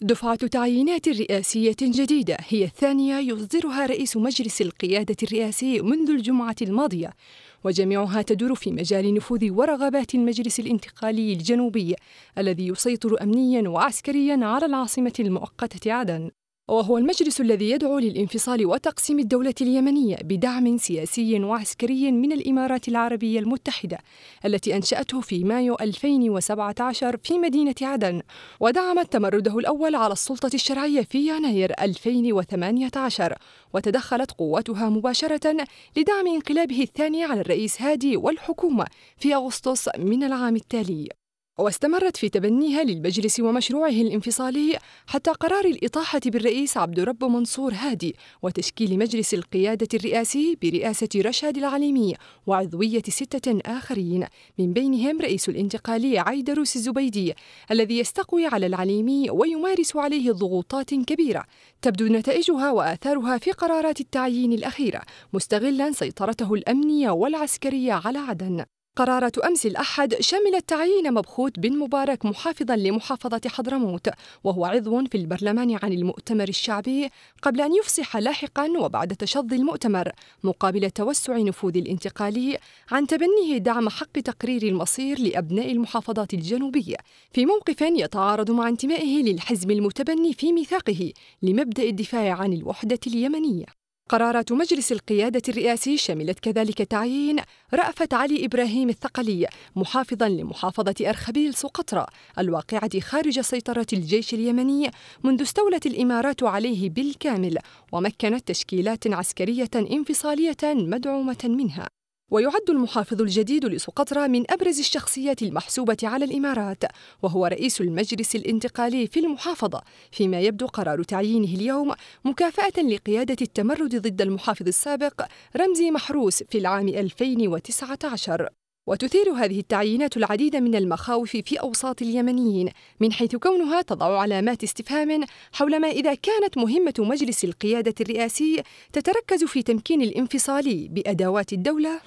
دفعة تعيينات رئاسية جديدة هي الثانية يصدرها رئيس مجلس القيادة الرئاسي منذ الجمعة الماضية وجميعها تدور في مجال نفوذ ورغبات المجلس الانتقالي الجنوبي الذي يسيطر أمنيا وعسكريا على العاصمة المؤقتة عدن وهو المجلس الذي يدعو للانفصال وتقسيم الدولة اليمنية بدعم سياسي وعسكري من الإمارات العربية المتحدة التي أنشأته في مايو 2017 في مدينة عدن ودعمت تمرده الأول على السلطة الشرعية في يناير 2018 وتدخلت قواتها مباشرة لدعم انقلابه الثاني على الرئيس هادي والحكومة في أغسطس من العام التالي واستمرت في تبنيها للمجلس ومشروعه الانفصالي حتى قرار الإطاحة بالرئيس عبد رب منصور هادي وتشكيل مجلس القيادة الرئاسي برئاسة رشاد العليمي وعضوية ستة آخرين من بينهم رئيس الانتقالي عيدروس الزبيدي الذي يستقوي على العليمي ويمارس عليه ضغوطات كبيرة تبدو نتائجها وآثارها في قرارات التعيين الأخيرة مستغلا سيطرته الأمنية والعسكرية على عدن قرارة أمس الأحد شملت تعيين مبخوت بن مبارك محافظا لمحافظة حضرموت وهو عضو في البرلمان عن المؤتمر الشعبي قبل أن يفصح لاحقا وبعد تشظي المؤتمر مقابل توسع نفوذ الانتقالي عن تبنيه دعم حق تقرير المصير لأبناء المحافظات الجنوبية في موقف يتعارض مع انتمائه للحزب المتبني في ميثاقه لمبدأ الدفاع عن الوحدة اليمنية قرارات مجلس القيادة الرئاسي شملت كذلك تعيين رأفت علي إبراهيم الثقلي محافظا لمحافظة أرخبيل سقطرى الواقعة خارج سيطرة الجيش اليمني منذ استولت الإمارات عليه بالكامل ومكنت تشكيلات عسكرية انفصالية مدعومة منها ويعد المحافظ الجديد لسقطرى من أبرز الشخصيات المحسوبة على الإمارات وهو رئيس المجلس الانتقالي في المحافظة فيما يبدو قرار تعيينه اليوم مكافأة لقيادة التمرد ضد المحافظ السابق رمزي محروس في العام 2019 وتثير هذه التعيينات العديد من المخاوف في أوساط اليمنيين من حيث كونها تضع علامات استفهام حول ما إذا كانت مهمة مجلس القيادة الرئاسي تتركز في تمكين الانفصالي بأدوات الدولة